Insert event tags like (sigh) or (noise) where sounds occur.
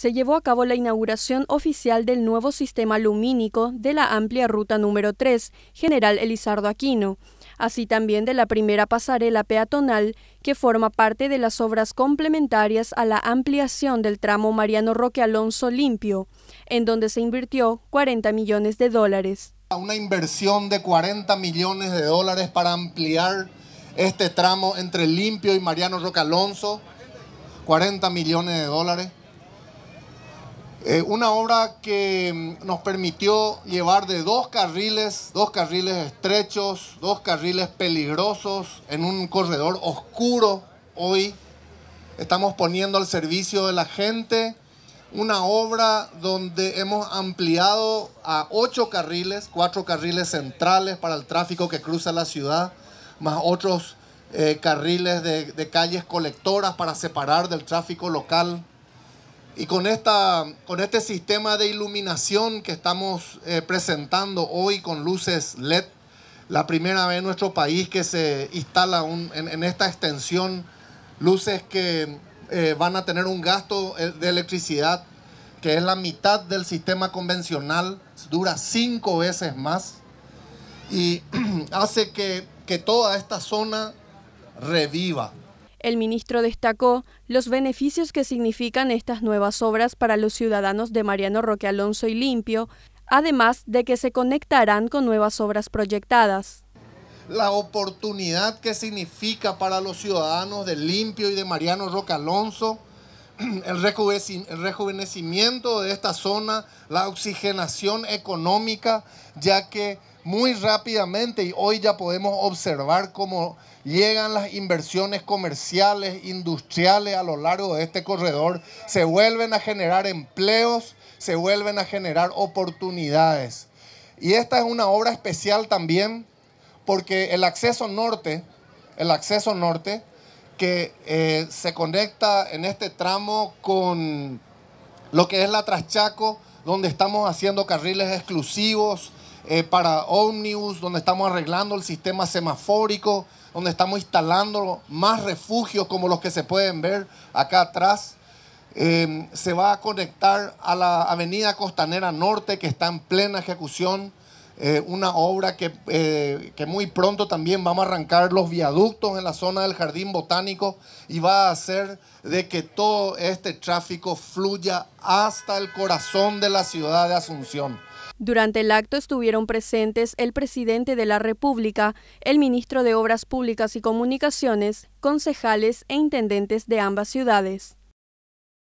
se llevó a cabo la inauguración oficial del nuevo sistema lumínico de la amplia ruta número 3, General Elizardo Aquino, así también de la primera pasarela peatonal que forma parte de las obras complementarias a la ampliación del tramo Mariano Roque Alonso Limpio, en donde se invirtió 40 millones de dólares. Una inversión de 40 millones de dólares para ampliar este tramo entre Limpio y Mariano Roque Alonso, 40 millones de dólares. Eh, una obra que mm, nos permitió llevar de dos carriles, dos carriles estrechos, dos carriles peligrosos, en un corredor oscuro. Hoy estamos poniendo al servicio de la gente una obra donde hemos ampliado a ocho carriles, cuatro carriles centrales para el tráfico que cruza la ciudad, más otros eh, carriles de, de calles colectoras para separar del tráfico local y con, esta, con este sistema de iluminación que estamos eh, presentando hoy con luces LED, la primera vez en nuestro país que se instala un, en, esta extensión luces que eh, van a tener un gasto eh, de electricidad que es la mitad del sistema convencional, dura cinco veces más y (clears throat) hace que, que toda esta zona reviva. El ministro destacó los beneficios que significan estas nuevas obras para los ciudadanos de Mariano Roque Alonso y Limpio, además de que se conectarán con nuevas obras proyectadas. La oportunidad que significa para los ciudadanos de Limpio y de Mariano Roque Alonso, (clears throat) el rejuvenecimiento de esta zona, la oxigenación económica, ya que muy rápidamente y hoy ya podemos observar cómo llegan las inversiones comerciales, industriales a lo largo de este corredor, se vuelven a generar empleos, se vuelven a generar oportunidades. Y esta es una obra especial también porque el acceso norte, el acceso norte que eh, se conecta en este tramo con lo que es la Traschaco, donde estamos haciendo carriles exclusivos, eh, para ómnibus, donde estamos arreglando el sistema semafórico, donde estamos instalando más refugios como los que se pueden ver acá atrás. Em, se va a conectar a la Avenida Costanera Norte, que está en plena ejecución, eh, una obra que, eh, que, muy pronto también vamos a arrancar los viaductos en la zona del Jardín Botánico y va a hacer de que todo este tráfico fluya hasta el corazón de la ciudad de Asunción. Durante el acto estuvieron presentes el presidente de la República, el ministro de Obras Públicas y Comunicaciones, concejales e intendentes de ambas ciudades.